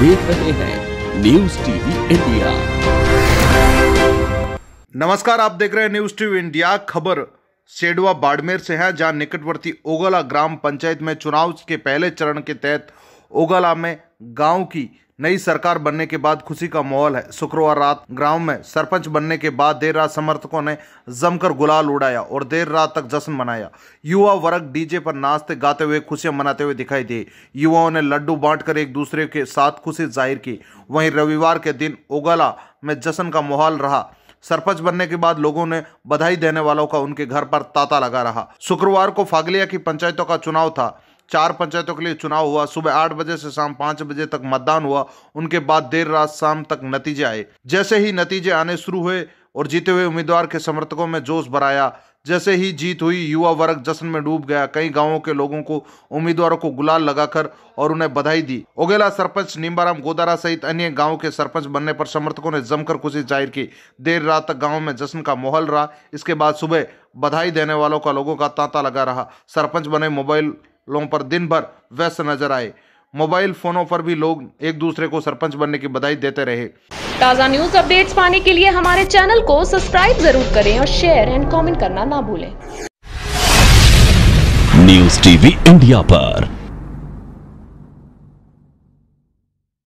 देख रहे हैं न्यूज टीवी इंडिया नमस्कार आप देख रहे हैं न्यूज टीवी इंडिया खबर सेडवा बाड़मेर से है जहां निकटवर्ती ओगला ग्राम पंचायत में चुनाव के पहले चरण के तहत ओगला में गांव की नई सरकार बनने के बाद खुशी का माहौल है शुक्रवार रात ग्राम में सरपंच बनने के बाद देर रात समर्थकों ने जमकर गुलाल उड़ाया और देर रात तक जश्न मनाया युवा वर्ग डीजे पर नाचते गाते हुए खुशियां मनाते हुए दिखाई दिए युवाओं ने लड्डू बांटकर एक दूसरे के साथ खुशी जाहिर की वहीं रविवार के दिन ओगला में जश्न का माहौल रहा सरपंच बनने के बाद लोगों ने बधाई देने वालों का उनके घर पर तांता लगा रहा शुक्रवार को फागलिया की पंचायतों का चुनाव था चार पंचायतों के लिए चुनाव हुआ सुबह आठ बजे से शाम पांच बजे तक मतदान हुआ उनके बाद देर रात शाम तक नतीजे आए जैसे ही नतीजे आने शुरू हुए और जीते हुए उम्मीदवार के समर्थकों में जोश भराया जैसे ही जीत हुई युवा वर्ग जश्न में डूब गया कई गांवों के लोगों को उम्मीदवारों को गुलाल लगाकर और उन्हें बधाई दी ओगेला सरपंच निम्बाराम गोदारा सहित अन्य गांवों के सरपंच बनने पर समर्थकों ने जमकर खुशी जाहिर की देर रात तक गांव में जश्न का माहौल रहा इसके बाद सुबह बधाई देने वालों का लोगों का तांता लगा रहा सरपंच बने मोबाइल लोगों पर दिन भर व्यस्त नजर आए मोबाइल फोनों पर भी लोग एक दूसरे को सरपंच बनने की बधाई देते रहे ताज़ा न्यूज अपडेट्स पाने के लिए हमारे चैनल को सब्सक्राइब जरूर करें और शेयर एंड कमेंट करना ना भूलें न्यूज टीवी इंडिया पर